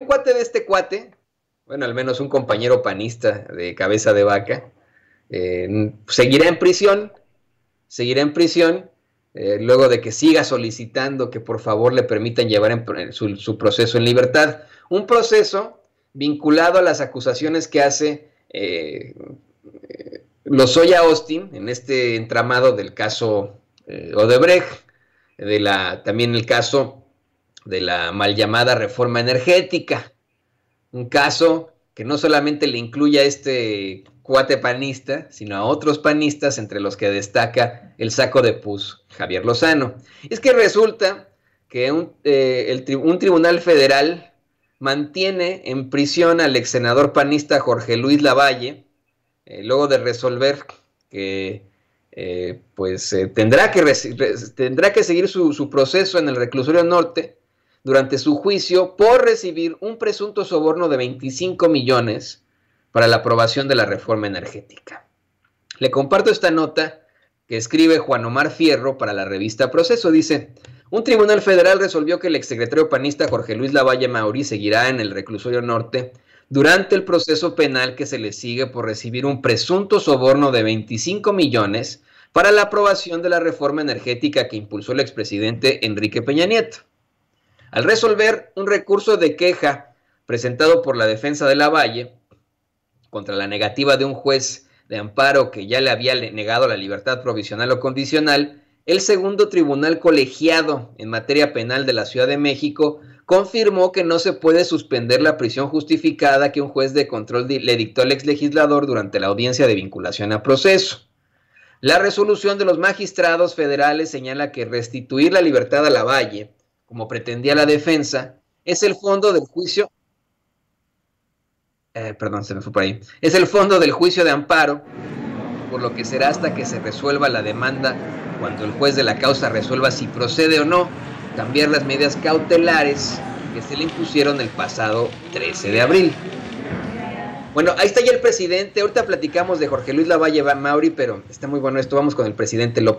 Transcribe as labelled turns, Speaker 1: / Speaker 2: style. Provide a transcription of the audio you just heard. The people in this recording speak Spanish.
Speaker 1: Un cuate de este cuate, bueno, al menos un compañero panista de cabeza de vaca, eh, seguirá en prisión, seguirá en prisión, eh, luego de que siga solicitando que por favor le permitan llevar su, proceso en libertad. Un proceso vinculado a las acusaciones que hace eh, Lozoya Austin en este entramado del caso Odebrecht, de la, también el caso de la mal llamada reforma energética. Un caso que no solamente le incluye a este cuate panista, sino a otros panistas, entre los que destaca el saco de pus Javier Lozano. Es que resulta que un, eh, un tribunal federal mantiene en prisión al ex senador panista Jorge Luis Lavalle, eh, luego de resolver que eh, pues tendrá, que tendrá que seguir su, proceso en el reclusorio norte durante su juicio por recibir un presunto soborno de 25 millones para la aprobación de la reforma energética. Le comparto esta nota que escribe Juan Omar Fierro para la revista Proceso. Dice, un tribunal federal resolvió que el exsecretario panista Jorge Luis Lavalle Mauri seguirá en el reclusorio norte durante el proceso penal que se le sigue por recibir un presunto soborno de 25 millones para la aprobación de la reforma energética que impulsó el expresidente Enrique Peña Nieto al resolver un recurso de queja presentado por la defensa de la Valle contra la negativa de un juez de amparo que ya le había negado la libertad provisional o condicional, el segundo tribunal colegiado en materia penal de la Ciudad de México confirmó que no se puede suspender la prisión justificada que un juez de control le dictó al ex legislador durante la audiencia de vinculación a proceso. La resolución de los magistrados federales señala que restituir la libertad a la Valle como pretendía la defensa, es el fondo del juicio. Eh, perdón, se me fue por ahí. Es el fondo del juicio de amparo, por lo que será hasta que se resuelva la demanda, cuando el juez de la causa resuelva si procede o no cambiar las medidas cautelares que se le impusieron el pasado 13 de abril. Bueno, ahí está ya el presidente. Ahorita platicamos de Jorge Luis Lavalle Mauri, pero está muy bueno esto. Vamos con el presidente López.